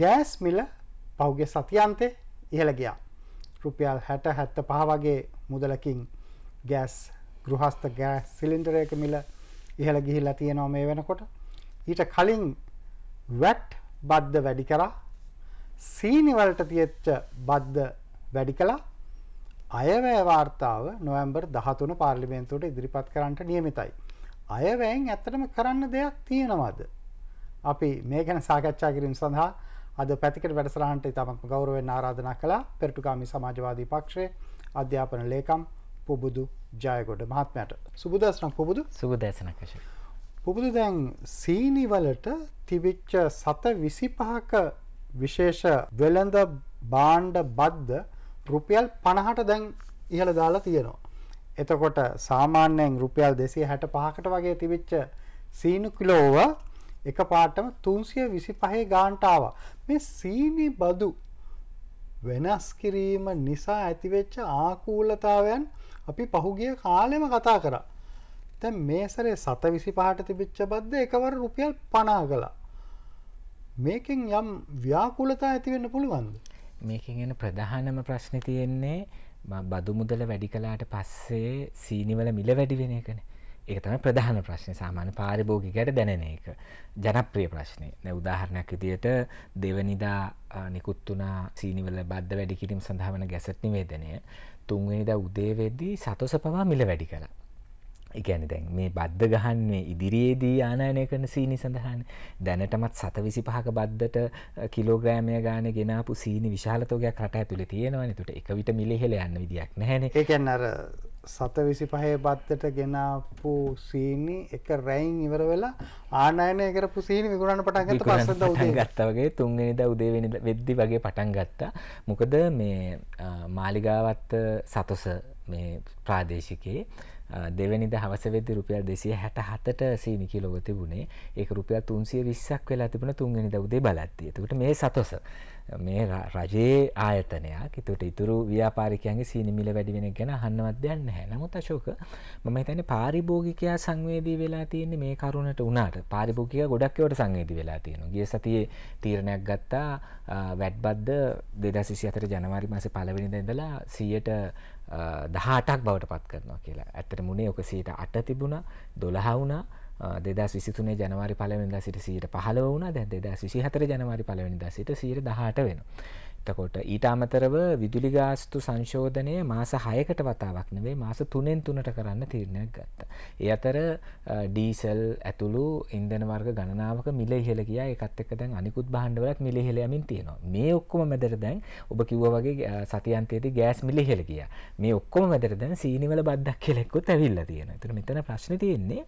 Gas මිල පෞගේ සතියන්තේ ඉහළ ගියා රුපියල් හැට හැත්ත පහ වගේ මුදලකින් ගෑස් ගෘහස්ත ගෑස් සිලින්ඩරයක මිල ඉහළ ගිහිල්ලා තියෙනවා මේ වෙනකොට ඊට කලින් වැට් බද්ධ වැඩි කරා සීනිවලට තියෙච්ච බද්ධ වැඩි කළා අයවැය වාර්තාව නොවැම්බර් 13 පාර්ලිමේන්තුවට ඉදිරිපත් කරන්නට නියමිතයි අයවැයෙන් ඇත්තටම කරන්න දෙයක් තියෙනවද අපි මේ ගැන සාකච්ඡා කිරීම සඳහා අද පැතිකට වැඩසටහනට ඉතාමත් ගෞරවයෙන් ආරාධනා කළා පෙරටුගාමි සමාජවාදී පක්ෂයේ අධ්‍යාපන ලේකම් පුබුදු ජයගොඩ මහත්මයාට. සුබ දසනක් පුබුදු. සුබ දසනක් අශෝක. පුබුදු දැන් සීනි වලට තිබිච්ච 725ක විශේෂ වෙළඳ භාණ්ඩ බද්ද රුපියල් 50ට දැන් ඉහළ දාලා තියෙනවා. එතකොට සාමාන්‍යයෙන් රුපියල් 265කට වගේ තිබිච්ච සීනු කිලෝව එක පාටම තුන්සිය විසි පහේ ගාන්ටාව මේ සීනි බදු වෙනස් කිරීම නිසා ඇතිවෙච්ච ආකූලතාවයන් අපි පහුගිය කාලෙම කතා කර තැ මේසරේ සත විසි පහට තිබිච්ච බද්ධ එකවර රුපියල් පනා කලා මේකින් යම් ව්‍යාකූලතා ඇතිවෙන්න පුළුවන්ද මේකින් එන ප්‍රධානම ප්‍රශ්න තියෙන්නේ බදු මුදල වැඩි කලාට පස්සේ සීනිවල මිල වැඩි වෙන එකනේ ඒක තමයි ප්‍රධාන ප්‍රශ්නේ සාමාන්‍ය පාරිභෝගිකයට දැනෙන එක. ජනප්‍රිය ප්‍රශ්නේ. දැන් උදාහරණයක් විදියට දෙවනිදා නිකුත් වුණා සීනිවල බද්ද වැඩි කිරීම සඳහා වන ගැසට් නිවේදනය තුන්වෙනිදා උදේ වෙද්දී සතොස පවා මිල වැඩි කළා. ඒ කියන්නේ දැන් මේ බද්ද ගහන්නේ ඉදිරියේදී ආනයනය කරන සීනි සඳහානේ. දැනටමත් 725ක බද්දට කිලෝග්‍රෑමය ගානේ ගෙනාපු සීනි විශාල තෝගයක් රට ඇතුලේ තියෙනවනේ. ඒකට එක විට මිල ඉහළ යන්න විදියක් නැහැනේ. ඒ කියන්නේ අර සත විසි පහේ බත්තට ගෙනාපු සීනි එක රැයින් ඉවර වෙලා ආනයනය කරපු සීනි විකුණන්න පටන් ගත පස දවදේ ගත්තවගේ තුන්ගෙනද උදේවෙනි වෙද්දි වගේ පටන් ගත්තා මොකද මේ මාලිගාවත් සතුස මේ ප්‍රාදේශිකයේ දෙවැනි දහවස වෙද්දි රුපියල් 267ට සීනි කිලෝව තිබුණේ. ඒක රුපියල් 320ක් වෙලා තිබුණ තුන්වෙනි දවසේ බලද්දී. එතකොට මේ සතොස මේ රජයේ ආයතනයක් එතකොට ඉතුරු ව්‍යාපාරිකයන්ගේ සීනිමිල වැඩි වෙන එක ගැන අහන්නවත් දෙයක් නැහැ. නමුත් අශෝක මම හිතන්නේ පාරිභෝගිකයා සංවේදී වෙලා තියෙන්නේ මේ කරුණට උනාට. පාරිභෝගිකයා ගොඩක් ඒවට සංවේදී වෙලා තියෙනවා. ගිය සතියේ තීරණයක් ගත්තා වැට්බද්ද 2024 ජනවාරි මාසේ පළවෙනිදා ඉඳලා 100ට 18ක් බවට පත් කරනවා කියලා. ඇත්තටම උනේ ඔක 108 තිබුණා 12 වුණා දෙදා සිතුනේ ජනවාරි පලවෙනිදා සිට සීට පහල වුණ දැන් දෙදා සිහතර ජනවාරි පලවෙනිදා සිට සීට දහට වෙන. එතකොට ඊට අමතරව විදුලි ගාස්තු සංශෝධනය මාස හයකට වතාවක් නෙවේ මාස තුනෙන් තුනට කරන්න තීරණයක් ගත්ත. ඒ අතර ඩීසල් ඇතුළු ඉන්දන වර්ග ගණනාවක මිල ඉහළ ගියා ඒකත් එක්ක දැන් අනිකුත් භාණ්ඩවලත් මිල ඉහළ යමින් තියෙනවා. මේ ඔක්කොම මැදට දැන් ඔබ කිව්වා වගේ සතියන්තයේදී ගෑස් මිල ඉහළ ගියා. මේ ඔක්කොම මැදට දැන් සීනිවල බද්දක් කියලා එක්කත් ඇවිල්ලා තියෙනවා. ඒතර මෙතන ප්‍රශ්නේ තියෙන්නේ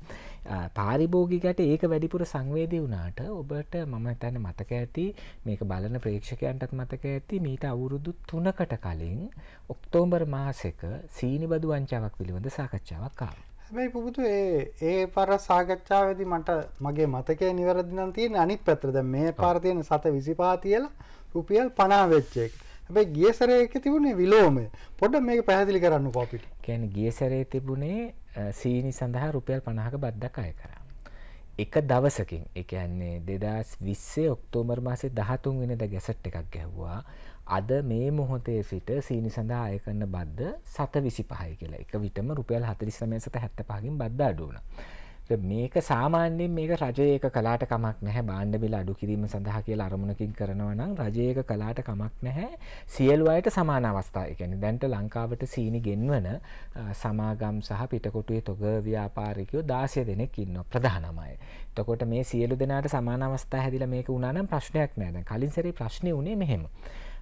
පාරිභෝගිකට ඒක වැඩිපුර සංවේදී වුණාට ඔබට මම තැන මතක ඇති මේක බලන ප්‍රේක්ෂකයන්ටත් මතක ඇති මීට අවුරුදු තුනකට කලින් ඔක්තෝම්බර් මාසෙක සීනිබදු වංචාවක් පිළිබඳ සාකච්ඡාවක් ආවා. හැබැයි පුබුදු ඒ ඒ පර සාකච්ඡාවේදී මට මගේ මතකය නිවැරදි නම් තියෙන අනිත් පැත්තට දැන් මේ පාර තියෙන 725 තියලා රුපියල් 50 වෙච්ච එක. හැබැයි ගිය සැරේක තිබුණේ විලෝමය පොඩ්ඩක් මේක පැහැදිලි කරන්න කොපිට. කියන්නේ ගිය සැරේ තිබුණේ සීනි සඳහා රුපියල් 50ක බද්දක් අය කරා. එක දවසකින් ඒ කියන්නේ 2020 ඔක්තෝබර් මාසේ 13 වෙනිදා ගැසට් එකක් ගැහුවා. අද මේ මොහොතේ සිට සීනි සඳහා අය කරන බද්ද 725යි කියලා. එක විටම රුපියල් 49 සත 75කින් බද්ද අඩු වුණා. මේක සාමාන්‍යයෙන් මේක රජයක කලාට කමක් නැහැ බාණ්ඩ බිල අඩු කිරීම සඳහා කියලා අරමුණකින් කරනවා නම් රජයක කලාට කමක් නැහැ සියලු අයට සමාන අවස්ථා. ඒ කියන්නේ දැන්ට ලංකාවට සීනි ගෙන්වන සමාගම් සහ පිටකොටුවේ තොග ව්‍යාපාරිකයෝ 16 දෙනෙක් ඉන්නවා ප්‍රධානම අය. එතකොට මේ සියලු දෙනාට සමාන අවස්ථා හැදිලා මේක වුණා නම් ප්‍රශ්නයක් නෑ. දැන් කලින් සැරේ ප්‍රශ්නේ උනේ මෙහෙම.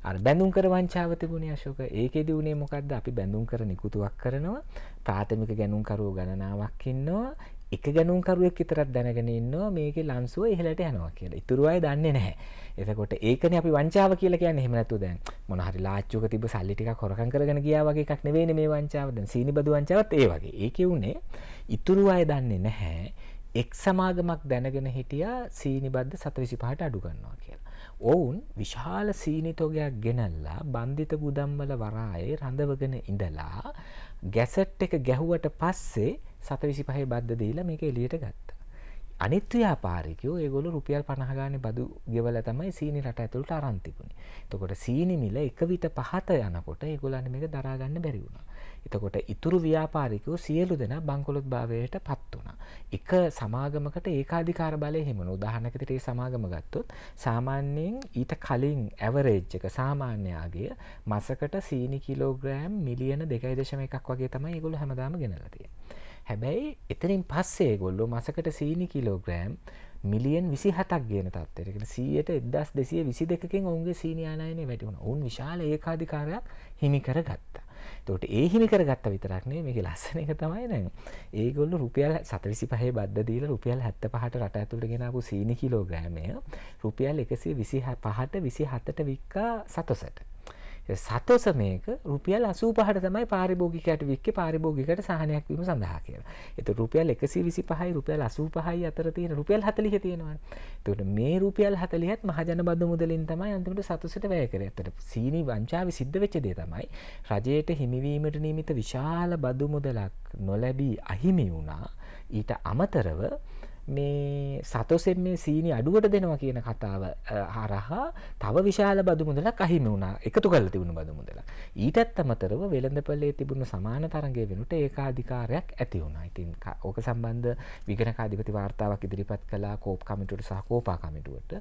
අර බැඳුම් කර වංචාව තිබුණේ අශෝක. ඒකෙදි උනේ මොකද්ද? අපි බැඳුම් කර නිකුතුවක් කරනවා. ප්‍රාථමික ගැණුම්කරුවෝ ගණනාවක් ඉන්නවා. එක ගණන්කරුවෙක් විතරක් දැනගෙන ඉන්නවා මේකේ ලන්සුව ඉහළට යනවා කියලා. ඉතුරු අය දන්නේ නැහැ. එතකොට ඒකනේ අපි වංචාව කියලා කියන්නේ. එහෙම නැතුව දැන් මොන හරි ලාච්චුවක තිබ්බ සල්ලි ටිකක් හොරකම් කරගෙන ගියා වගේ එකක් නෙවෙයිනේ මේ වංචාව. දැන් සීනිබදු වංචාවත් ඒ වගේ. ඒකේ උනේ ඉතුරු අය දන්නේ නැහැ. එක් සමාගමක් දැනගෙන හිටියා සීනිබද්ද 725ට අඩු කරනවා කියලා. ඔවුන් විශාල සීනිතොගයක් ගෙනල්ලා බන්දිත ගුදම්වල වරායේ රඳවගෙන ඉඳලා ගැසට් එක ගැහුවට පස්සේ සතවිසි පහේ බද්ධ දීලා මේක එලියට ගත්තා. අනිත් ව්‍යාපාරිකයෝ ඒගොල්ලෝ රුපියල් 50 ගානේ බදු ගෙවලා තමයි සීනි රට ඇතුළට අරන් තිබුණේ. එතකොට සීනි මිල එක විට පහත යනකොට ඒගොල්ලන්ට මේක දරා ගන්න බැරි වුණා. එතකොට ඉතුරු ව්‍යාපාරිකයෝ සියලු දෙනා බංකොලොත් භාවයට පත් වුණා. එක සමාගමකට ඒකාධිකාර බලය හිමන උදාහරණයක් විදිහට ඒ සමාගම ගත්තොත් සාමාන්‍යයෙන් ඊට කලින් ඇවරේජ් එක සාමාන්‍යයාගේ මාසකට සීනි කිලෝග්‍රෑම් මිලියන 2.1ක් වගේ තමයි ඒගොල්ලෝ හැමදාම ගෙනල්ලා තියෙන්නේ. හැබැයි එතනින් පස්සේ ගොල්ලො මසකට සීනි කිලෝග්‍රෑම් මිලියන් විසි හතක් ගෙන තත්වරෙන සියයට එදස් දෙසිය විසි දෙකින් ඔුන්ගේ සීනයානයන වැටවුණ ඔවන් විශාල ඒකාධිකාරයක් හිමිකර ගත්තා. තොට ඒ හිමිකර ගත්ත විතරක්නේ මේක ලස්සන එක තමයි නෑ ඒගොල්ල රුපියල් සතවිසි පහ බද්ධදීල රුපියල් හැත්ත පහට රට ඇතුළට ගෙනපු සීනි කිලෝග්‍රෑමය රුපියල් එකසේ විසි පහට විසි හතට වික්කා සතොසට සතොස මේක රුපියල් 85ට තමයි පාරිභෝගිකයට වික්කේ පාරිභෝගිකයට සහනයක් වීම සඳහා කියලා. එතකොට රුපියල් 125යි රුපියල් 85යි අතර තියෙන රුපියල් 40 තියෙනවනේ. එතකොට මේ රුපියල් 40ත් මහජන බදු මුදලින් තමයි අන්තිමට සතොසට වැය කරේ. එතකොට සීනි වංචාවේ සිද්ධ වෙච්ච දේ තමයි රජයට හිමිවීමට නියමිත විශාල බදු මුදලක් නොලැබී අහිමි වුණා. ඊට අමතරව මේ සතොසෙන් මේ සීනි අඩුවට දෙනවා කියන කතාව හරහා තව විශාල බදු මුදලක් අහිමි වුණා එකතු කරලා තිබුණු බදු මුදල. ඊටත් අමතරව වෙළඳපළේ තිබුණු සමාන තරගයේ වෙනුට ඒකාධිකාරයක් ඇති වුණා. ඉතින් ඕක සම්බන්ධ විගණකාධිපති වාර්තාවක් ඉදිරිපත් කළා කෝප් කමිටුවට සහ කෝපා කමිටුවට.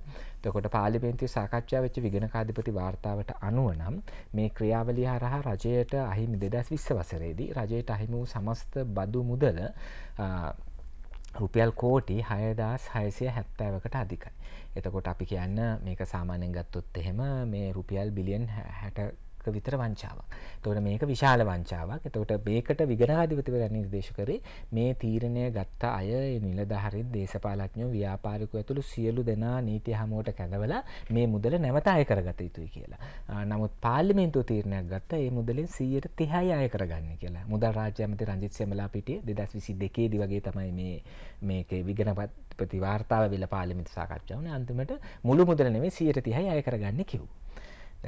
එතකොට පාර්ලිමේන්තුවේ සාකච්ඡා වෙච්ච විගණකාධිපති වාර්තාවට අනුව නම් මේ ක්‍රියාවලිය හරහා රජයට අහිමි 2020 වසරේදී රජයට අහිමි වූ සමස්ත බදු මුදල රුපියල් කෝටි හයදස් හයසිය හැත්තෑවකට අධිකයි එතකොට අපි කියන්න මේක සාමානයෙන් ගත්තොත් එහෙම මේ රුපියල් බිලියන් හැට ක විතර වංචාවක්. එතකොට මේක විශාල වංචාවක්. එතකොට මේකට විගණාධිපතිවරයා නිර්දේශ කරේ මේ තීරණය ගත්ත අය නිලධාරීන් දේශපාලඥයෝ ව්‍යාපාරිකයෝ ඇතුළු සියලු දෙනා නීති හමුවට කැඳවලා මේ මුදල නැවත අය කරගත යුතුයි කියලා. නමුත් පාර්ලිමේන්තුව තීරණයක් ගත්තා මේ මුදලෙන් 130යි අය කරගන්න කියලා. මුදල් රාජ්‍ය ඇමති රංජිත් සෙමලා පිටිය 2022 දී වගේ තමයි මේ මේකේ විගණපත් ප්‍රතිවාර්තාව වෙලා පාර්ලිමේන්තු සාකච්ඡාව වුණේ අන්තිමට මුළු මුදල නෙමෙයි 130යි අය කරගන්න කිව්වා.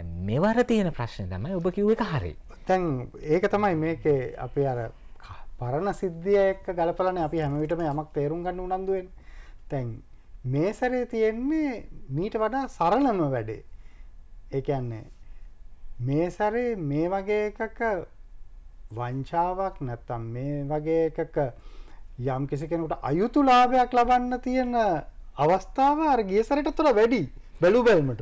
මෙවර තියෙන ප්‍රශ්න තමයි ඔබ කිව් එක හරි තැන් ඒක තමයි මේකේ අපි අර පරණ සිද්ධිය එක්ක ගලපලන අපි හැමවිටම යමක් තේරුම් ගන්න උනන්දුවෙන් තැන් මේ සැරේ තියෙන්නේ මීට වඩා සරලම වැඩේ ඒන්නේ මේ සැරේ මේ වගේ එකක වංචාවක් නැත්තම් මේ වගේ එකක යම් කිසි කෙනෙකුට අයුතු ලාභයක් ලබන්න තියෙන අවස්ථාව අර ගිය සැරට තුළ වැඩි බැලු බැල්මට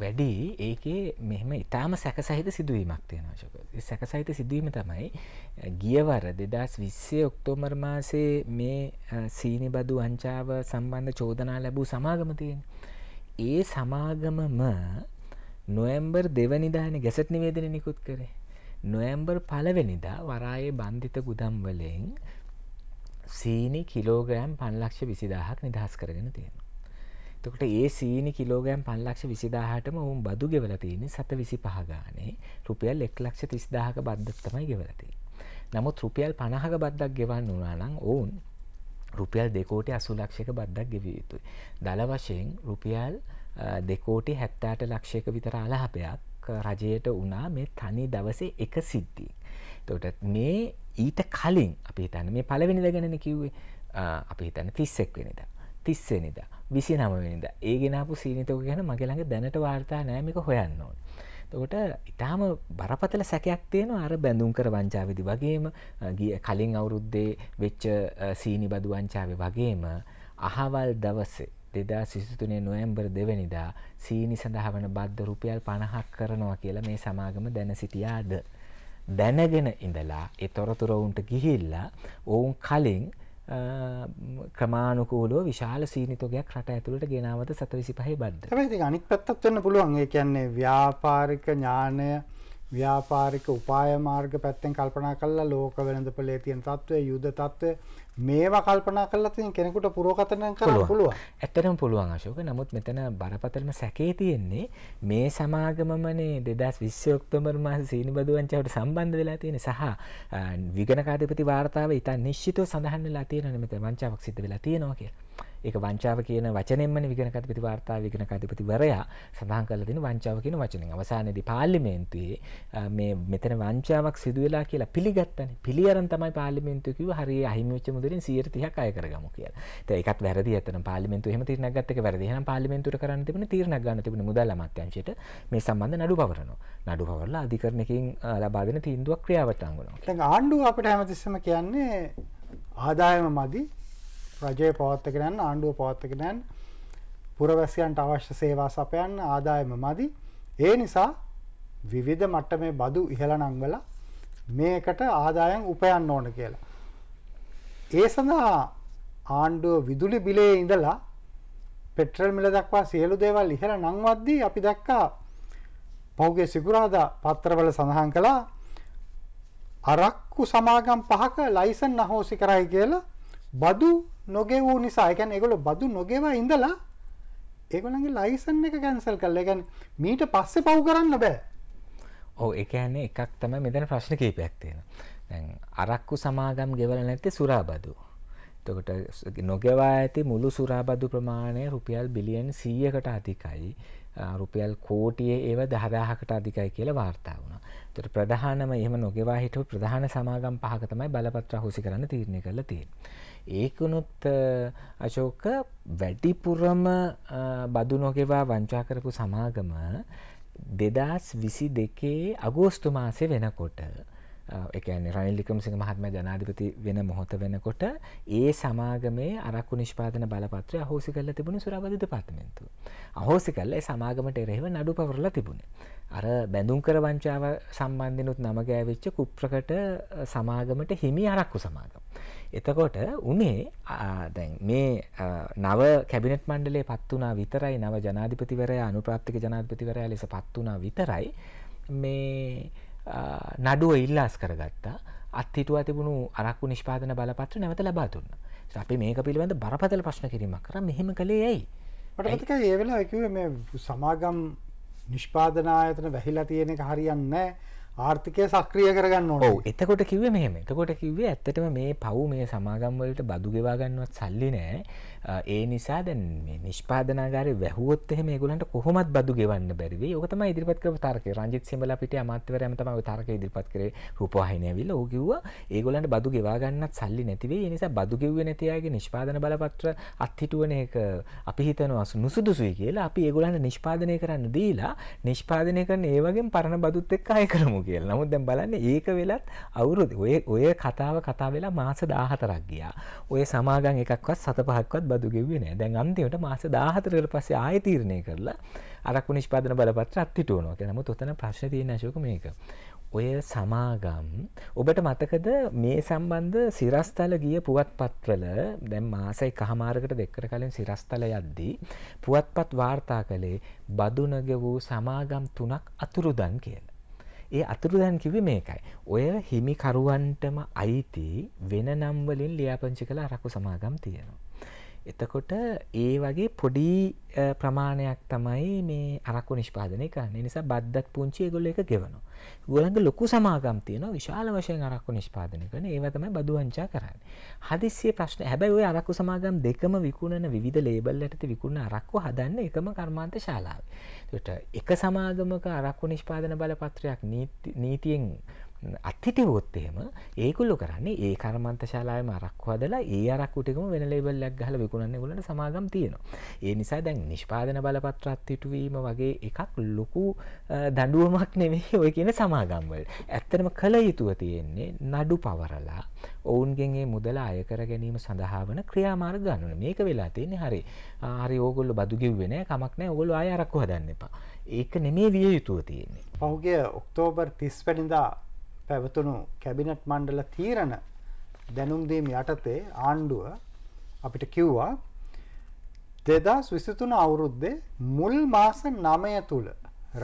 වැඩි ඒකේ මෙහම ඉතාම සැක සහිත සිදුවීමක් තියෙනශක සැක සහිත සිදුවීම තමයි ගියවර දෙදස් විස්සේ ඔක්තෝමර් මාසේ මේ සීනි බදු අංචාව සම්බන්ධ චෝදනා ලැබූ සමාගමතියෙන් ඒ සමාගමම නොයම්බර් දෙවනිදාන ගැසට නිවේදන නිකුත් කරේ නොයම්බර් පලවෙනිදා වරායේ බන්ධිත ගුදම්වලෙන් සීනි කිලෝග්‍රෑම් පන්ලක්ෂ විසිදාහක් නිදහස් කරගෙන තියෙන තකට ඒ සීනි කිලෝගෑම් පල්ලක්ෂ විසිදාහටම ඔවුන් බදු ගෙවලතියන්නේ සත විසි පහගානේ රුපියල් එක් ලක්ෂ තිස්දාහක බද්ධක්තමයි ගෙවලති. නමුත් රුපියල් පණහක බද්දක් ගෙවන්න වනානං ඔවුන් රුපියල් දෙකෝටි අසුලක්ෂක බද්දක් ගෙවිය යුතුයි. දළ වශයෙන් රුපියල් දෙකෝටි හැත්තාට ලක්ෂයක විතර අලහපයක් රජයට වනා මේ තනි දවසේ එක සිද්ධී. තොට මේ ඊට කලින් අපි හිතන්න මේ පලවෙනිද ගැන කිව්වේ අපි හිතන්න තිස්සෙක් වෙනද. තිස්සෙනිදා. විසි නමවෙනිද ඒ ගෙනපු සීනිතක ගැන මගේළඟ දැනට වාර්තා නෑමික හොයන්න ඕන. තකොට ඉතාම බරපතල සැකයක් තියෙන අර බැඳුම් කර වංචාවිදි වගේම ගිය කලින් අවුරුද්දේ වෙච්ච සීනි බදු වංචාව වගේම අහවල් දවස්සේ දෙදා සිසිතුනේ නොයම්බර් දෙවැනිදා සීනි සඳහා වන බද්ධ රුපියල් පණහක් කරනවා කියලා මේ සමාගම දැන සිටියාද. දැනගෙන ඉඳලා එතොරතුර ඔවුන්ට ගිහිල්ලා ඔවුන් කලින් ක්‍රමාණුකූලෝ විශාල සීනිතෝගයක් රට ඇතුළට ගෙනාවත සතවිසි පහහි බද්ධ ඇති අනික් පැත්තත් වන්න පුළුවන්ගේ කියන්නේ ව්‍යාපාරික ඥානය ව්‍යාපාරික උපාය මාර්ග පැත්තෙන් කල්පනා කල්ලා ලෝක වෙළඳ පලේ තියන් තත්ත්වය යුද තත්ත්වය මේවා කල්පනා කරලා තියෙන කෙනෙකුට පුරෝකථනය කරන්න පුළුවන්. ඇත්තටම පුළුවන් අශෝක. නමුත් මෙතන බරපතලම සැකේ තියෙන්නේ මේ සමාගමමනේ 2020 ඔක්තෝබර් මාසේ සීනිබදුවන්චාවට සම්බන්ධ වෙලා තියෙන සහ විගණකාධිපති වාර්තාවේ ඉතා නිශ්චිතව සඳහන් වෙලා තියෙනනේ මෙතන වංචාවක් සිද්ධ වෙලා තියෙනවා කියලා. ඒක වංචාව කියන වචනෙන්මනේ විගණකාධිපති වාර්තාව විගණකාධිපතිවරයා සඳහන් කරලා තියෙන වංචාව කියන වචනෙන්. අවසානයේදී පාර්ලිමේන්තුවේ මේ මෙතන වංචාවක් සිදු වෙලා කියලා පිළිගත්තනේ. පිළිඅරන් තමයි පාර්ලිමේන්තුව කිව්ව හරිය අහිමි වෙච්ච මුදලින් 130ක් අය කරගමු කියලා. ඉතින් ඒකත් වැරදි ඇත්තනම් පාර්ලිමේන්තුව එහෙම තීරණයක් ගත්ත එක වැරදි. එහෙනම් පාර්ලිමේන්තුවට කරන්න තිබුණේ තීරණයක් ගන්න තිබුණේ මුදල් අමාත්‍යාංශයට මේ සම්බන්ධ නඩු පවරනවා. නඩු පවරලා අධිකරණයකින් ලබා දෙන තීන්දුවක් ක්‍රියාවට අංගනවා. දැන් ආණ්ඩුව අපිට හැමතිස්සම කියන්නේ ආදායම මදි රජය පවත්තගෙනන් ආණ්ඩුව පවත්තගෙනන් පුරවැසියන්ට අවශ්‍ය සේවා සපයන්න ආදායම මදි. ඒ නිසා විවිධ මට්ට මේ බදු ඉහළ නංවල මේකට ආදායන් උපයන්න ඕන කියලා. ඒ සඳහා ආණ්ඩුව විදුලි බිලේ ඉඳලා පෙට්‍රල් මිල දක්වා සියලු දේවල් ඉහළ නංවද්දී අපි දැක්කා පෞගේ සිකුරාදා පත්‍රවල සඳහන් කළා අරක්කු සමාගම් පහක ලයිසන් අහෝසි කරයි කියලා බදු නොගෙවූ නිසා එකැන් එකගොල බදු නොගෙව ඉඳලා ඒගොලගේ ලයිසන් එක කැන්සල් කල්ල ගැන මීට පස්සෙ පව් කරන්න බෑ ඕ එකන්නේ එකක් තම මෙතන ප්‍රශ්න කීපයක් තියෙන දැන් අරක්කු සමාගම් ගෙවල නැති සුරාබදු තකොට නොගෙවා ඇති මුළු සුරාබදු ප්‍රමාණය රුපියල් බිලියන් සීයකට අධිකයි රුපියල් කෝටිය ඒව දහදාහකට අධිකයි කියල වාර්තා වුණ තොට ප්‍රධානම එහම නොගෙවා හිටු ප්‍රධාන සමාගම් පහකතමයි බලපත්‍ර හුසි කරන්න තීරණය කළ තිී ඒකුණුත් අශෝක වැඩිපුරම බදු නොගෙවා වංචා කරපු සමාගම දෙදස් විසි දෙකේ අගෝස්තු මාසය වෙනකොට එකන රනිල් වික්‍රමසිංහ මහත්මයා ජනාධිපති වෙන මොහොත වෙනකොට ඒ සමාගමේ අරක්කු නිෂ්පාදන බලපත්‍රය අහෝසි කරලා තිබුණේ සුරාබද දෙපාර්තමේන්තුව. අහෝසි කරලා ඒ සමාගමට එරෙහිව නඩු පවරලා තිබුණේ. අර බැඳුම් කර වංචාව සම්බන්ධිනුත් නම ගෑවිච්ච කුප්‍රකට සමාගමට හිමි අරක්කු සමාගම. එතකොට උනේ දැන් මේ නව කැබිනට් මණ්ඩලයේ පත් වුණා විතරයි නව ජනාධිපතිවරයා අනුප්‍රාප්තික ජනාධිපතිවරයා ලෙස පත් වුණා විතරයි මේ නඩුව ඉල්ලාස් කරගත්තා අත්හිතුවා තිබුණු අරක්කු නිෂ්පාදන බලපත්‍ර නැවත ලබා දුන්න. අපි මේක පිළිබඳ බරපතල ප්‍රශ්න කිරීමක් කර මෙහෙම කළේ ඇයි. මටක ඒවෙල ඇකිව මේ සමාගම් නිෂ්පාදනායතන වැහිලා තියෙන එක හරියන්න ආර්ථිකය සක්‍රිය කරගන්න ඕ එතකොට කිවේ මෙහෙම එතකොට කිවේ ඇත්තටම මේ පව් මේ සමාගම්වලට බදුගෙවාගන්නවත් සල්ලි නෑ ඒ නිසා දැන් මේ නිෂ්පාදනාගාරය වැහුවොත් එහෙම ඒගොල්ලන්ට කොහොමත් බදු ගෙවන්න බැරි වෙයි. ඕක තමයි ඉදිරිපත් කරපු තර්කය. රංජිත් සිඹල අපිට අමාත්‍යවරයාම තමයි ওই තර්කය ඉදිරිපත් කරේ රූපවාහිනිය ඇවිල්ලා. ඌ කිව්වා ඒගොල්ලන්ට බදු ගෙවා ගන්නත් සල්ලි නැති වෙයි. ඒ නිසා බදු ගෙව්වේ නැති අයගේ නිෂ්පාදන බලපත්‍ර අත්හිටුවන එක අපි හිතනවා නුසුදුසුයි කියලා. අපි ඒගොල්ලන්ට නිෂ්පාදනය කරන්න දීලා නිෂ්පාදනය කරන ඒ වගේම පරණ බදුත් එක්ක අය කරමු කියලා. නමුත් දැන් බලන්න ඒක වෙලත් අවුරුදු ඔය ඔය කතාව කතා වෙලා මාස 14ක් ගියා. ඔය සමාගම් එකක්වත් සත පහක්වත් කාටත් බදු ගෙව්වේ නෑ දැන් අන්තිමට මාස 14කට පස්සේ ආයෙ තීරණය කරලා අරක්කු නිෂ්පාදන බලපත්‍ර අත්හිට වෙනවා කියලා. නමුත් උතන ප්‍රශ්නේ තියෙන අශෝක මේක. ඔය සමාගම් ඔබට මතකද මේ සම්බන්ධ සිරස්තල ගිය පුවත්පත්වල දැන් මාසයි කහමාරකට දෙකකට කලින් සිරස්තල යද්දී පුවත්පත් වාර්තා කළේ බදුනග වූ සමාගම් තුනක් අතුරුදන් කියලා. ඒ අතුරුදන් කිව්වේ මේකයි. ඔය හිමිකරුවන්ටම අයිති වෙන නම් වලින් ලියාපදිංචි කළ අරක්කු සමාගම් තියෙනවා. එතකොට ඒ වගේ පොඩි ප්‍රමාණයක් තමයි මේ අරක්කු නිෂ්පාදනය කරන්නේ. නිසා බද්දත් පුංචි ඒගොල්ලෝ එක ගෙවනවා. ඒගොල්ලන්ගේ ලොකු සමාගම් තියෙනවා. විශාල වශයෙන් අරක්කු නිෂ්පාදනය කරන ඒවා තමයි බදු වංචා කරන්නේ. හදිස්සිය ප්‍රශ්න. හැබැයි ওই අරක්කු සමාගම් දෙකම විකුණන විවිධ ලේබල් යටතේ විකුණන අරක්කු හදන්නේ එකම කර්මාන්ත ශාලාවේ. ඒකට එක සමාගමක අරක්කු නිෂ්පාදන බලපත්‍රයක් නීතියෙන් අත්හිටිවොත් එහෙම ඒකුල්ලු කරන්නේ ඒ කර්මන්ත ශාලාවම අරක්කු හදලා ඒ අරක්කුටිකම වෙන ලේබල් එකක් ගහලා විකුණන්නේ ඒගොල්ලන්ට සමාගම් තියෙනවා. ඒ නිසා දැන් නිෂ්පාදන බලපත්‍ර අත්හිටුවීම වගේ එකක් ලොකු දඬුවමක් නෙමෙයි ඔය කියන සමාගම් වල. ඇත්තටම කල යුතුව තියෙන්නේ නඩු පවරලා ඔවුන්ගෙන් ඒ මුදල අය කර ගැනීම සඳහා වන ක්‍රියාමාර්ග ගන්න මේක වෙලා තියෙන්නේ හරි. හරි ඕගොල්ලෝ බදු කිව්වේ නෑ කමක් නෑ ඕගොල්ලෝ ආය අරක්කු හදන්න එපා. ඒක නෙමේ විය යුතුව තියෙන්නේ. පහුගිය ඔක්තෝබර් 30 වෙනිදා පැවතුණු කැබිනට් මණ්ඩල තීරණ දැනුම්දීම් යටතේ ආණ්ඩුව අපිට කිව්වා දෙදස් විසිතුන අවුරුද්දේ මුල් මාස නමය තුළ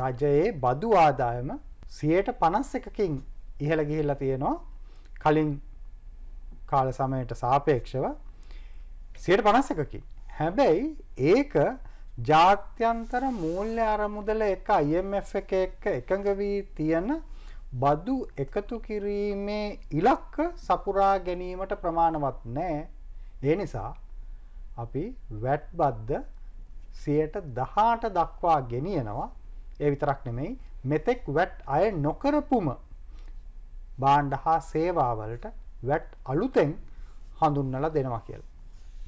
රජයේ බදු ආදායම සියයට පනස් එකකින් ඉහළ ගිහිල්ල තියෙනවා කලින් කාල සමයට සාපේක්ෂව සියට පනස් එකකින් හැබැයි ඒක ජාත්‍යන්තර මූල්‍ය අරමුදල එක IMF එක එක්ක එකඟවී තියන බදු එකතු කිරීමේ ඉලක්ක සපුරා ගැනීමට ප්‍රමාණවත් නෑ. ඒ නිසා අපි වැට් බද්ද සියට දහාට දක්වා ගෙනියනවා ඒ විතරක් නෙමෙයි මෙතෙක් වැට් අය නොකරපුම බාණ්ඩ හා සේවාවලට වැට් අලුතෙන් හඳුන්නල දෙනවා කියල.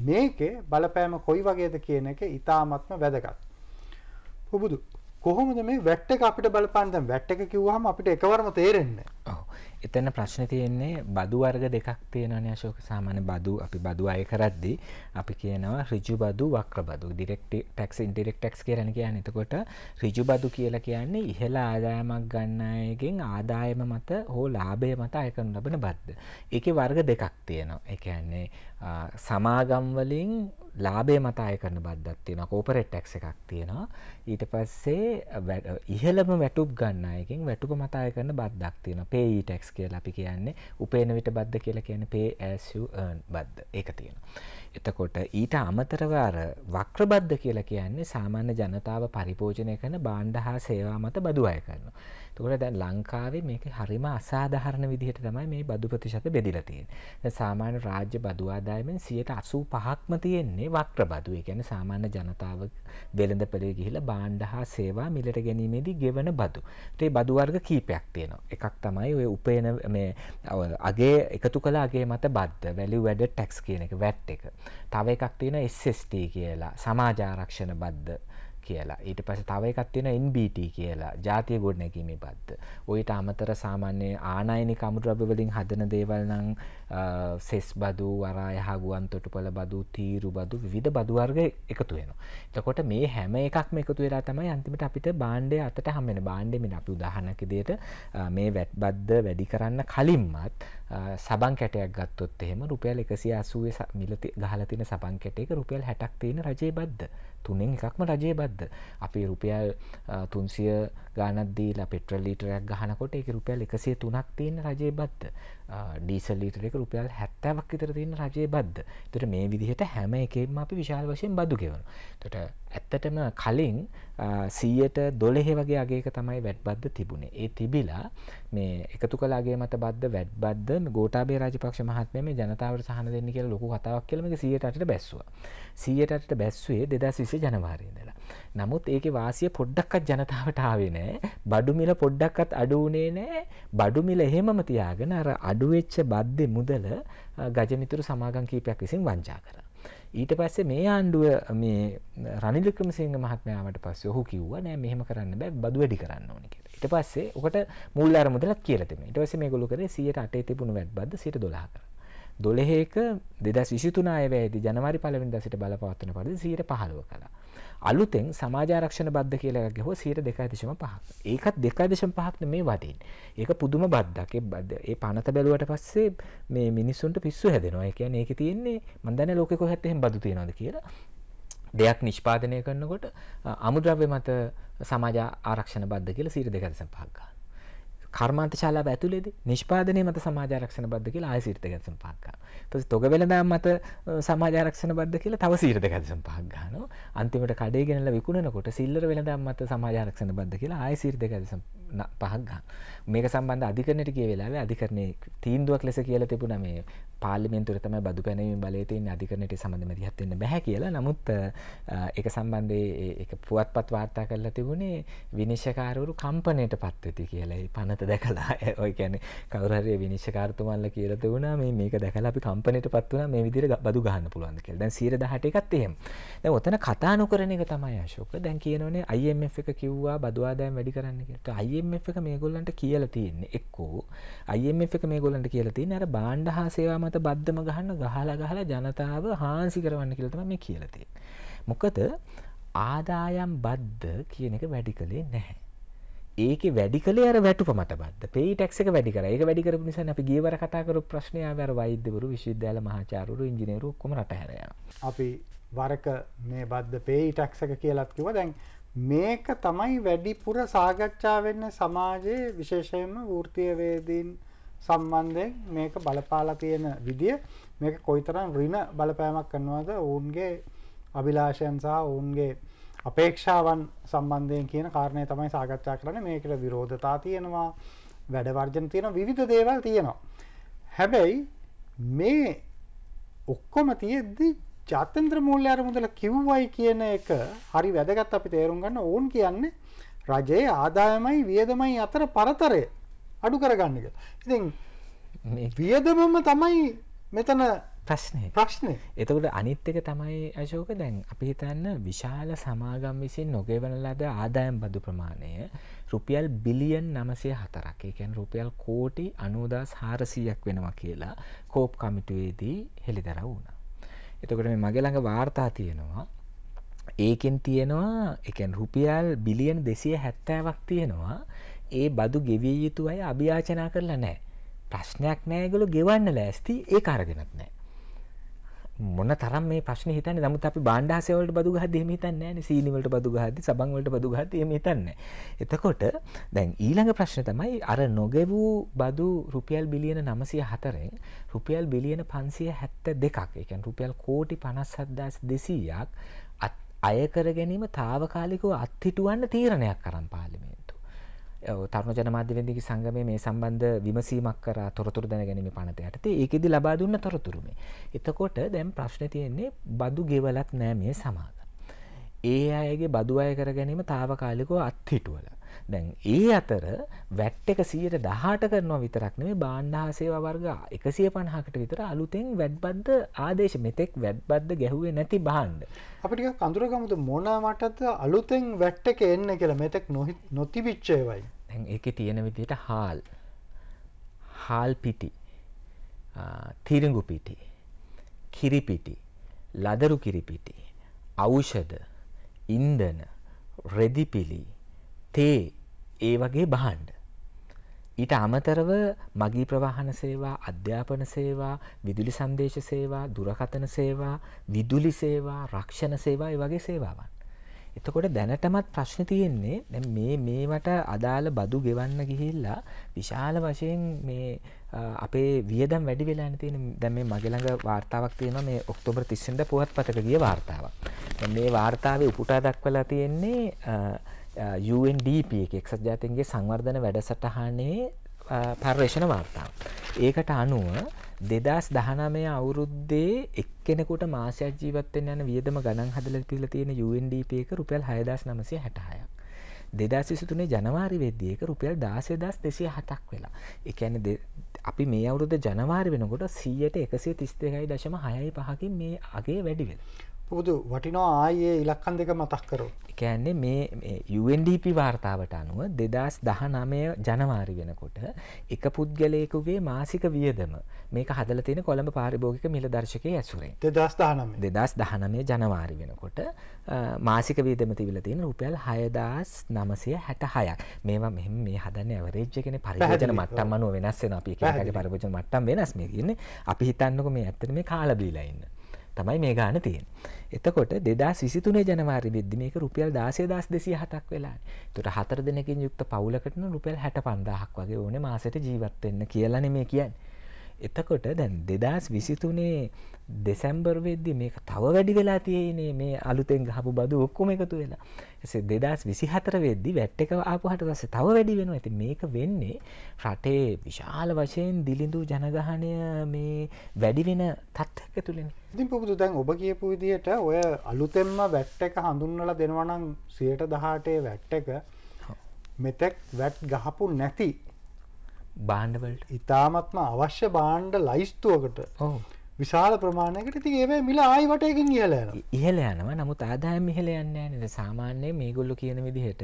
මේකේ බලපෑම කොයි වගේද කියන එක ඉතාමත්ම වැදගත්. පුබුදු කොහොමද මේ වැට් එක අපිට බලපාන දැන් වැට් එක කිව්වහම අපිට එකවරම තේරෙන්නේ. ඔව්. එතන ප්‍රශ්නේ තියෙන්නේ බදු වර්ග දෙකක් තියෙනවානේ අශෝක සාමාන්‍ය බදු අපි බදු අය කරද්දී අපි කියනවා ඍජු බදු වක්‍ර බදු. ඩිරෙක්ට් ටැක්ස් ඉන්ඩිරෙක්ට් ටැක්ස් කියලා කියන්නේ. එතකොට ඍජු බදු කියලා කියන්නේ ඉහළ ආදායමක් ගන්න අයගෙන් ආදායම මත හෝ ලාභය මත අය කරනු ලබන බද්ද. ඒකේ වර්ග දෙකක් තියෙනවා. ඒ කියන්නේ සමාගම් වලින් ලාභය මත අය කරන බද්දක් තියෙනවා කෝපරේට් ටැක්ස් එකක් තියෙනවා ඊට පස්සේ ඉහළම වැටුප් ගන්න අයකින් වැටුප මත අය කරන බද්දක් තියෙනවා pay tax කියලා අපි කියන්නේ උපේන විට බද්ද කියලා කියන්නේ pay as you earn බද්ද ඒක තියෙනවා එතකොට ඊට අමතරව අර වක්‍ර බද්ද කියලා කියන්නේ සාමාන්‍ය ජනතාව පරිභෝජනය කරන භාණ්ඩ හා සේවා මත බදු අය කරනවා තකොට දැන් ලංකාවේ මේක හරිම අසාධාරණ විදිහට තමයි මේ බදු ප්‍රතිශත බෙදිලා තියෙන්නේ. සාමාන්‍ය රාජ්‍ය බදු ආදායමෙන් 85%ක්ම තියෙන්නේ වක්‍ර බදු. ඒ කියන්නේ සාමාන්‍ය ජනතාව වෙළඳ පෙළේ ගිහිලා භාණ්ඩ හා සේවා මිලට ගැනීමේදී ගෙවන බදු. ඒ බදු වර්ග කීපයක් තියෙනවා. එකක් තමයි ඔය උපයන මේ අගේ එකතු කළ අගේ මත බද්ද, value added tax කියන එක, VAT එක. තව එකක් තියෙනවා SST කියලා, සමාජ ආරක්ෂණ බද්ද. කියලා ඊට පස තව එකක් තියෙන NBT කියලා ජාතිය ගොඩ නැකීමේ පත්ත ඔයිට අමතර සාමාන්‍ය ආනයනි කමුද්‍රව්‍යවලින් හදන දේවල් නං සෙස් බදු වරාය හගුවන් තොටුපළ බදු තීරු බදු විධ බදුවර්ග එකතු වෙන. තකොට මේ හැම එකක්ම එකතු වෙලා තමයි අන්තිමට අපිට බාණ්ඩය අතට හම්බෙන බාණ්ඩෙම අපි උදාහරණකදියට මේ වැට් බද්ද වැඩි කරන්න කලින්මත් සබන් කැටයක් ගත්තොත් එහෙම රුපියල් 180 මිල ගහලා තියෙන සබන් කැටයක රුපියල් 60ක් තියෙන රජයේ බද්ද. තුනෙන් එකක්ම රජයේ බද්ද. අපි රුපියල් 300 ගානත්දීලා පෙට්‍රල් ලීටරයක් ගහනකොට එක රුපියල් එකසිේ තුනක් තියෙන රජය බද්ද ඩීසල් ලීටර එක රුපියල් හැත්තවක් විතර තියෙන රජය බද්ද තොට මේ විදිහට හැම එකම අපි විශාල වශයෙන් බදු ගෙවන තොට ඇත්තටම කලින් සීයට දොළෙහෙ වගේ අගේක තමයි වැට්බද්ද තිබුණේ ඒ තිබිලා මේ එකතු කලාගේ මත බද්ද වැට්බද්ද ගෝටාබේ රාජපක්ෂ මහත්මය මේ ජනතාවට සහන දෙන්න කියලා ලොකු කතාවක් කියලම සියයටට බැස්සවා සියයටට බැස්සුවේ දෙදා විසේ ජනවාරීදලා නමුත් ඒකේ වාසිය පොඩ්ඩක්වත් ජනතාවට ආවේ නැහැ. බඩු මිල පොඩ්ඩක්වත් අඩු වුණේ නැහැ. බඩු මිල එහෙමම තියාගෙන අර අඩු වෙච්ච බද්දේ මුදල ගජමිතුරු සමාගම් කීපයක් විසින් වංචා කරා. ඊට පස්සේ මේ ආණ්ඩුව මේ රනිල් වික්‍රමසිංහ මහත්මයාට පස්සේ ඔහු කිව්වා නෑ මෙහෙම කරන්න බෑ බදු වැඩි කරන්න ඕනේ කියලා. ඊට පස්සේ උකට මූල්‍ය අරමුදලත් කියලා තිබුණා. ඊට පස්සේ මේගොල්ලෝ කරේ 108 තිබුණු වැඩ බද්ද 112 කරා. දොළහේක දෙදස් විසිතුනායවැදි ජනවාරි පලවෙන් දසිට බලපවත්වන පද සීට පහළුව කළ. අලුතෙන් සමාජාරක්ෂණ බද්ධ කියලග හෝ සීට දෙකාදශම පහක් ඒකත් දෙකාදශම පහක්න මේ වටින් ඒක පුදුම බද්ධක බද්ධ ඒ පනත බැලුවට පස්සේ මේ මිනිස්සුන්ට පිස්සු හැදෙනවා එක ඒක තියෙන්නේ මන්දන ලෝකෙක හැත්තෙම බදු තියෙනද කියලා දෙයක් නිෂ්පාදනය කරනකොට අමුද්‍රව්‍ය මත සමාජ ආරක්ෂණ බද්ධ කියල සීට දෙකදසම් පහක්ගා කර්මාන්තශාලා ඇතුලෙද නිෂ්පාදනය මත සමාජාරක්ෂණ බද්ධ කියලා ආය සිරිත ගැසම් පහක්ගා තොස් තොග වෙලදාම් මත සමාජාරක්ෂණ බද්ධ කියලා තව සීරත ගැසම් පහක්ගාන අන්තිමට කඩේ ගෙනල විකුණනකොට සිල්ලර වෙලදාම් මත සමාජාරක්ෂණ බද්ධ කියලා ආය සිරිත ගැසම් පහක් මේක සම්බන්ධ අධිකරණයට කිය වෙලාවේ අධිකරණය තීන්දුවක් ලෙස කියලා තිබුණා මේ පාර්ලිමේන්තුවට තමයි බදු පැනවීම බලය තියෙන අධිකරණයට සම්බන්ධ මැදිහත් වෙන්න බෑ කියලා. නමුත් ඒක සම්බන්ධයේ ඒක පුවත්පත් වාර්තා කරලා තිබුණේ විනිශ්චයකාරවරු කම්පණයටපත් වෙති කියලා. ඒ පනත දැකලා ඔය කියන්නේ කවුරු හරි විනිශ්චයකාරතුමන්ලා කියලා තිබුණා මේ මේක දැකලා අපි කම්පණයටපත් වුණා මේ විදිහට බදු ගහන්න පුළුවන්ද කියලා. දැන් 118 එකත් එහෙම. දැන් ඔතන කතා නොකරන එක තමයි අශෝක. දැන් කියනෝනේ IMF එක කිව්වා බදු ආදායම් වැඩි කරන්න කියලා. IMF එක මේගොල්ලන්ට කියලා තියෙන්නේ එක්කෝ IMF එක මේගොල්ලන්ට කියලා තියෙන්නේ අර බාණ්ඩ හා සේවා මත බද්දම ගහන්න ගහලා ගහලා ජනතාව හාන්සි කරවන්න කියලා තමයි මේ කියලා තියෙන්නේ. මොකද ආදායම් බද්ද කියන එක වැඩි කලේ නැහැ. ඒක වැඩි කලේ අර වැටුප මත බද්ද. pay tax එක වැඩි කරා. ඒක වැඩි කරපු නිසා අපි ගියවර කතා කරපු ප්‍රශ්නේ ආවේ අර වෛද්‍යවරු, විශ්වවිද්‍යාල මහාචාර්යවරු, ඉංජිනේරු ඔක්කොම රට හැර යනවා. අපි වරක මේ බද්ද pay tax එක කියලාත් කිව්වා. දැන් මේක තමයි වැඩිපුර සාකච්ඡා වෙන්නේ සමාජයේ විශේෂයෙන්ම වෘත්තීයවේදීන් සම්බන්ධයෙන් මේක බලපාලා තියෙන විදිය මේක කොයිතරම් ඍණ බලපෑමක් කරනවද ඔවුන්ගේ අභිලාෂයන් සහ ඔවුන්ගේ අපේක්ෂාවන් සම්බන්ධයෙන් කියන කාරණය තමයි සාකච්ඡා කරන්නේ මේකට විරෝධතා තියෙනවා වැඩ වර්ජන තියෙනවා විවිධ දේවල් තියෙනවා හැබැයි මේ ඔක්කොම තියෙද්දි ජාත්‍යන්ත්‍ර මූල්‍ය අරමුදල කිව්වයි කියන එක හරි වැදගත් අපි තේරුම් ගන්න ඕන් කියන්නේ රජයේ ආදායමයි වියදමයි අතර පරතරය අඩු කරගන්න එක. ඉතින් වියදමම තමයි මෙතන ප්‍රශ්නේ. ප්‍රශ්නේ. එතකොට අනිත් එක තමයි අශෝක දැන් අපි හිතන්න විශාල සමාගම් විසින් නොගෙවන ලද ආදායම් බදු ප්‍රමාණය රුපියල් බිලියන් 904ක්. ඒ කියන්නේ රුපියල් කෝටි 90400ක් වෙනවා කියලා කෝප් කමිටුවේදී හෙළිදරව් වුණා. එතකොට මේ මගේ ළඟ වාර්තා තියෙනවා ඒකෙන් තියෙනවා එකන් රුපියල් බිලියන් දෙසිය හැත්තෑවක් තියෙනවා ඒ බදු ගෙවිය යුතු අය අභ්‍යාචනා කරලා නෑ ප්‍රශ්නයක් නෑගලු ගෙවන්න ලෑස්ති ඒ අරගෙනත් නෑ මොන තරම් මේ ප්‍රශ්නේ හිතන්නේ නමුත් අපි බාණ්ඩාසය වලට බදු ගහද්දි එහෙම හිතන්නේ නැහැනේ සීනි වලට බදු ගහද්දි සබන් වලට බදු ගහද්දි එහෙම හිතන්නේ එතකොට දැන් ඊළඟ ප්‍රශ්නේ තමයි අර නොගෙවූ බදු රුපියල් බිලියන 904න් රුපියල් බිලියන 572ක් ඒ කියන්නේ රුපියල් කෝටි 57200ක් අය කර ගැනීම తాවකාලිකව අත්හිටුවන්න තීරණයක් කරන් පාර්ලිමේන්තුව තරුණ ජනමාධ්‍යවේදීගේ සංගමයේ මේ සම්බන්ධ විමසීමක් කරා තොරතුරු දැනගැනීමේ පනත යටතේ ඒකෙදි ලබා දුන්න තොරතුරු මේ. එතකොට දැන් ප්‍රශ්නේ තියෙන්නේ බදු ගෙවලත් නෑ මේ සමාගම. ඒ අයගේ බදු අය කර ගැනීම తాවකාලිකව අත්හිටුවල. දැන් ඒ අතර වැට් එක 118 කරනවා විතරක් නෙමෙයි බාණ්ඩා සේවා වර්ග 150කට විතර අලුතෙන් වැට්බද්ද ආදේශ මෙතෙක් වැට්බද්ද ගැහුවේ නැති බාණ්ඩ. අපි ටිකක් අඳුරගමුද මොන මටද අලුතෙන් වැට් එක එන්නේ කියලා මෙතෙක් නොතිබිච්ච ඒවායි. දැන් ඒකේ තියෙන විදිහට හාල් හාල් පිටි තිරිඟු පිටි කිරි පිටි ලදරු කිරි පිටි ඖෂධ ඉන්ධන රෙදිපිලි තේ ඒ වගේ බහන්ඩ. ඊට අමතරව මගී ප්‍රවාහන සේවා අධ්‍යාපන සේවා විදුලි සංදේශ සේවා දුරකතන සේවා විදුලි සේවා රක්ෂණ සේවා ඒ වගේ සේවාවන්. එතකොට දැනටමත් ප්‍රශ්න තියෙන්නේ දැන් මේ මේවට අදාළ බදු ගෙවන්න ගිහිල්ලා විශාල වශයෙන් මේ අපේ වියදම් වැඩි වෙලා තියෙන දැන් මේ මගේ ළඟ වார்த்தාවක් තියෙනවා මේ ඔක්තෝබර් 30 වෙනිදා පුවත්පතක ගිය වார்த்தාවක්. දැන් මේ වார்த்தාවේ උපුටා දක්වලා තියෙන්නේ UNDP එක එක්සත් ජාතීන්ගේ සංවර්ධන වැඩසටහනේ පර්යේෂණ වාර්තාව. ඒකට අනුව 2019 අවුරුද්දේ එක්කෙනෙකුට මාසයක් ජීවත් වෙන්න යන වියදම ගණන් හදලා තියලා තියෙන UNDP එක රුපියල් 6966ක්. 2023 ජනවාරි වෙද්දී ඒක රුපියල් 16207ක් වෙලා. ඒ කියන්නේ අපි මේ අවුරුද්ද ජනවාරි වෙනකොට 100ට 132.65කින් මේ අගේ වැඩි වෙනවා. පුදු වටිනෝ ආයේ ඉලක්කන් දෙක මතක් කරෝ එකන්නේ මේ UNDP වාර්තාවට අනුව දෙදස් දහනමය ජනවාරි වෙනකොට එක පුද්ගලයකුගේ මාසික වියදම මේක හදල තියෙන කොළඹ පාරිභෝගික මිල දර්ශකය ඇසුරෙන් දෙදස් දහනම දෙදස් දහනමය ජනවාරි වෙනකොට මාසික වීදම තිවිල තියෙන රුපියල් හයදස් නමසය හැට හයක් මේවා මෙ මේ හදන්න ඇවරේජ්ජ කෙන පරිජන මට්ටම් අනුව වෙනස්සෙන අපි එකගේ පරිභෝජන මට්ටම් වෙනස් මේ කියන්නේ අපි හිතන්නක මේ ඇත්තන මේ කාලබීලයින්න තමයි මේ ගාන තියෙන්. එතකොට දෙදා සිතුනේ ජනවාරි බෙද්දි මේක රුපියල් දාසේ දස් දෙසිය හතක් වෙලා තුට හතර දෙනකින් යුක්ත පවුලකටන රුපියල් හැට පන්දාහක් වගේ ඕන මාසට ජීවත්වෙන්න කියලන මේ කියන්නේ එතකොට දැන් දෙදස් විසිතුනේ දෙසැම්බර් වෙද්දි මේක තව වැඩි වෙලා තියෙන්නේ මේ අලුතෙන් ගහපු බදු ඔක්කොම එකතු වෙලා. එසේ 2024 වෙද්දි වැට් එක ආපුහට පස්සේ තව වැඩි වෙනවා. ඉතින් මේක වෙන්නේ රටේ විශාල වශයෙන් දිලිඳු ජනගහණය මේ වැඩි වෙන තත්ත්වයක තුලනේ. ඉතින් පුබුදු දැන් ඔබ කියපු විදිහට ඔය අලුතෙන්ම වැට් එක හඳුන්වලා දෙනවා නම් 118 වැට් එක මෙතෙක් වැට් ගහපු නැති බාණ්ඩවලට ඉතාමත්ම අවශ්‍ය බාණ්ඩ ලයිස්තුවකට විශාල ප්‍රමාණයකට ති ඒව මිල ආයිවටයකින් කියල ඉහල යනවා නමුත් ආදායම් ඉහල යන්න නද සාමාන්‍යය මේගොල්ලු කියන විදිහට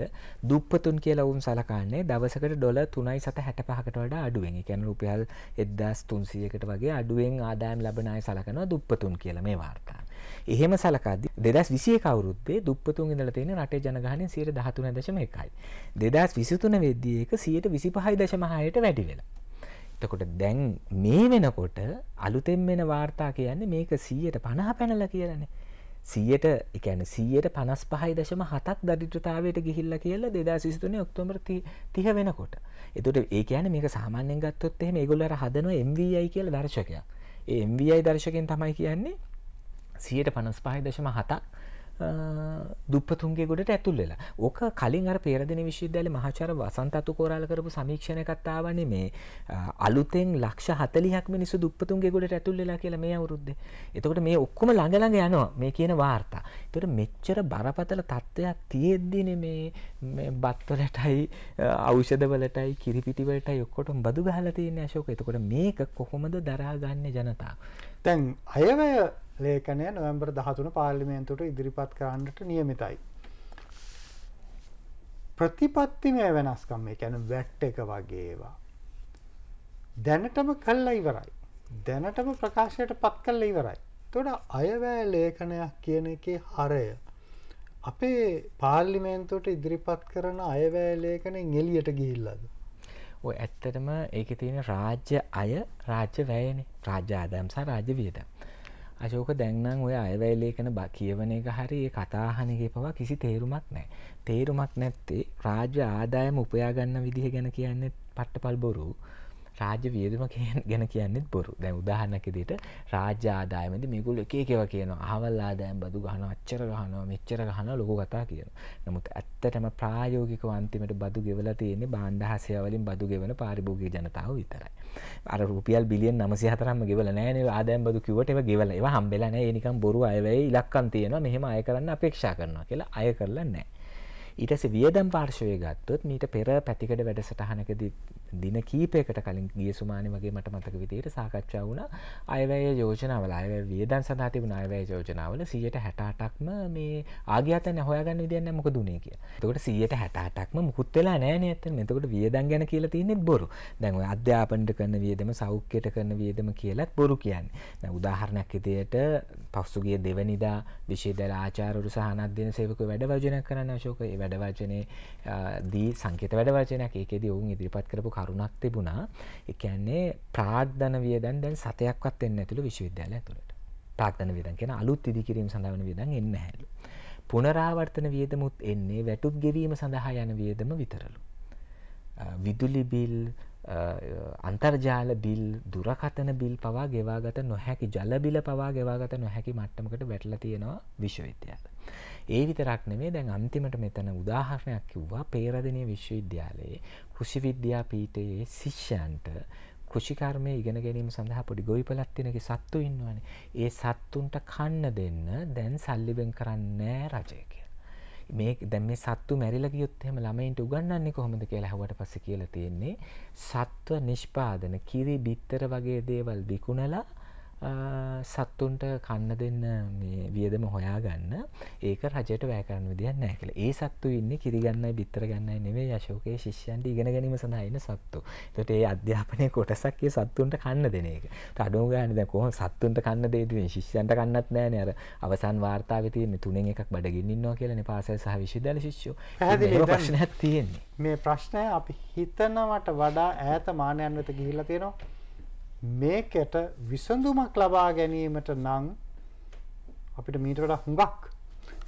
දුප්පතුන් කියලා ඔවුන් සලකාන්නේ දවසකට ඩොල තුනයි සත හැට පහකට වඩ අඩුවෙන් කැන රුපියල් එද්දස් තුන්සියකට වගේ අඩුවෙන් ආදායම් ලබනය සලකනවා දුප්පතුන් කියල මේ වාර්ත එහෙම සලකද්දි 2021 අවුරුද්දේ දුප්පතුන් ඉඳලා තියෙන රටේ ජනගහනයෙන් 13.1යි. 2023 වෙද්දී ඒක 125.6ට වැඩි වෙලා. එතකොට දැන් මේ වෙනකොට අලුතෙන් වෙන වාර්තා කියන්නේ මේක 150 පැනලා කියලානේ. සියට එකන සියයට පනස් පහයි දශම හතක් දරිද්‍රතාවයට ගිහිල්ල කියල දෙදා සිස්තුන ඔක්තොමර තිහ වෙනකොට. එතුට ඒ කියන මේක සාමාන්‍යෙන් ගත්තොත් එහෙම ඒගොල්ලර හදනුව MVI කියල දර්ශකයක් ඒ MVI දර්ශකෙන් තමයි කියන්නේ සියයට පනස් පහදශම හතක් දුප්පතුන්ගේ ගොඩට ඇතුල් වෙලා ඕක කලින් අර පේරදින විශ්වවිද්‍යාල මහාචාර්ය වසන්තතු කෝරාල කරපු සමීක්ෂණයකට ආවනේ මේ අලුතෙන් ලක්ෂ 40ක් මිනිස්සු දුප්පතුන්ගේ ගොඩට ඇතුල් වෙලා කියලා මේ අවුරුද්දේ. එතකොට මේ ඔක්කොම ළඟ ළඟ යනවා මේ කියන වාර්තා. එතකොට මෙච්චර බරපතල තත්ත්වයක් තියෙද්දිනේ මේ මේ බත්වලටයි අවෂදවලටයි කිරිපිටිවලටයි ඔක්කොටම බදු ගහලා තියෙන අශෝක එතකොට මේක කොහොමද දරාගන්න ජනතාව තැන් අයවය ලේඛනය නොවැම්බර් දහතුන පාර්ලිමේන්තුට ඉදිරිපත් කරන්නට නියමිතයි. ප්‍රතිපත්තිමය වෙනස්කම් මේ ැන වැට්ට එක වගේවා. දැනටම කල්ලා ඉවරයි. දැනටම ප්‍රකාශයට පත් කල්ල ඉවරයි. තොඩ අයවෑ ලේඛනයක් කියන එකේ හරය අපේ පාර්ලිමේන්තුවට ඉදිරිපත් කරන අයවැෑලේකනෙන් එලියට ගිහිල්ලද. ඔය ඇත්තටම ඒක තියෙන රාජ්‍ය අය රාජ්‍ය වැයනේ රාජ්‍ය ආදම් සහ රාජ්‍ය වියට. අශෝක දැන්නම් ඔය අයවැලේකන බ කියවන එක හරි ඒ කතාහනගේ පවා කිසි තේරුමක් නෑ. තේරුමක් නැත්තේ රාජ්‍ය ආදායම උපයාගන්න විදිහ ගැන කියන්න පට්ටපල් බොරු. රාජ්‍ය වියදම ගැන කියන්නෙත් බොරු දැන් උදාහරණකදට රාජ්‍ය ආදායමද මේකුල් එක එකව කියන අහවල් ආදායම් බදු ගහන අච්චර ගහනවා මෙච්චර ගහන ලොක කතා කියන නමුත් ඇත්තටම ප්‍රායෝගික වන්තිමට බදු ගෙවල තියෙන්නේ බාණ්ඩහසයවලින් බදු ගෙවන පාරිභෝගික ජනතාව විතරයි අර රුපියල් බිලියන් නමසි හතරම ගෙවල නෑන ආදයම් බදු කිවට ගෙවල ඒවා හම්බෙලා නෑ නිකම් බොරු අයවැයි ඉලක්කන් තියෙනවා මෙහෙම අය කරන්න අපේක්ෂා කරනවා කියලා අය කරලා නෑ ඊටස වියදම් පාර්ශවය ගත්තොත් මීට පෙර පැතිකට වැඩසටහනකදී දින කීපයකට කලින් ගිය සුමානි වගේ මට මතක විදියට සාකච්ඡා වුණා අයවැය යෝජනාවල අයවැය වියදම් සඳහා තිබුණ අයවැය යෝජනාවල 168%ක්ම මේ ආගියතන හොයාගන්න විදියක් නැහැ මොකද උනේ කියලා. එතකොට 168%ක්ම මුකුත් වෙලා නැහැ නේ ඇත්තටම. එතකොට වියදම් ගැන කියලා තියෙන්නේ බොරු. දැන් ඔය අධ්‍යාපනයට කරන වියදම සෞඛ්‍යයට කරන වියදම කියලත් බොරු කියන්නේ. දැන් උදාහරණයක් විදියට පසුගිය දෙවනිදා විශ්වවිද්‍යාල ආචාර්යවරු සහ අනධ්‍යන සේවකව වැඩ වචනයක් කරන්න අශෝක ඒ වැඩ වචනේ දී සංකේත වැඩ වචනයක් ඒකෙදී ඔවුන් ඉදිරිපත් කරපු කරුණක් තිබුණා. ඒ කියන්නේ ප්‍රාග්ධන වියදම් දැන් සතයක්වත් එන්නේ නැතිලු විශ්වවිද්‍යාලය ඇතුළට. ප්‍රාග්ධන වියදම් කියන අලුත් ඉදිකිරීම සඳහා වෙන වියදම් එන්නේ නැහැලු. පුනරාවර්තන වියදමුත් එන්නේ වැටුප් ගෙවීම සඳහා යන වියදම විතරලු. විදුලි බිල් අන්තර්ජාල බිල් දුරකතන බිල් පවා ගෙවාගත නොහැකි ජලබිල පවා ගෙවාගත නොහැකි මට්ටමකට වැටලා තියෙනවා විශ්වවිද්‍යාල. ඒ විතරක් නෙමේ දැන් අන්තිමට මෙතන උදාහරණයක් කිව්වා පේරදිනය විශ්වවිද්‍යාලයේ කෘෂි විද්‍යා පීඨයේ ශිෂ්‍යයන්ට කෘෂිකර්මය ඉගෙන ගැනීම සඳහා පොඩි ගොවිපලක් තියෙනක සත්තු ඉන්නවනේ. ඒ සත්තුන්ට කන්න දෙන්න දැන් සල්ලි වෙන් කරන්නේ රජය කියලා. මේ දැන් මේ සත්තු මැරිලා ගියොත් එහෙම ළමයින්ට උගන්වන්නේ කොහොමද කියලා අහුවට පස්සේ කියලා තියෙන්නේ සත්ව නිෂ්පාදන කිරි බිත්තර වගේ දේවල් විකුණලා සත්තුන්ට කන්න දෙන්න වියදම හොයා ගන්න ඒක රජට වැෑකරන්න විදිියන්න ඇකල ඒ සත්තු ඉන්න කිරිගන්න බිත්තර ගන්න නෙවේ යශෝකයේ ශිෂ්‍යන්ට ඉගෙන ගැනීම සඳහන්න සත්තු තොට ඒ අධ්‍යාපනය කොටසක්ේ සත්තුන්ට කන්න දෙන එක අඩෝ ගන්න කොහ සත්තුන්ට කන්න දේටුවෙන් ශිෂ්‍යන්ට කන්නත් නෑන අර අවසන් වාර්තාාවතියන තුනෙන් එකක් බඩගින්නන්නවා කියලන පාසල් සහ විශිදල ශිෂ්‍යෝ ප්‍රශ්නයක් තියෙන්නේ මේ ප්‍රශ්නය අපි හිතනවට වඩා ඇත මානයන් වෙත ගිහිල්ල තියෙනවා මේකට විසඳුමක් ලබා ගැනීමට නම් අපිට මීට වඩා හුඟක්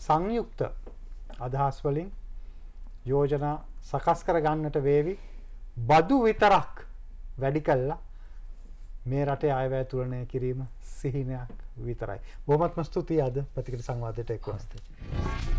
සංයුක්ත අදහස් වලින් යෝජනා සකස් කර ගන්නට වේවි බදු විතරක් වැඩි කළා මේ රටේ ආයවැය තුලනය කිරීම සිහිනයක් විතරයි. බොහොමත්ම ස්තුතියි අද ප්‍රතිකට සංවාදයට එක්වස්තේ.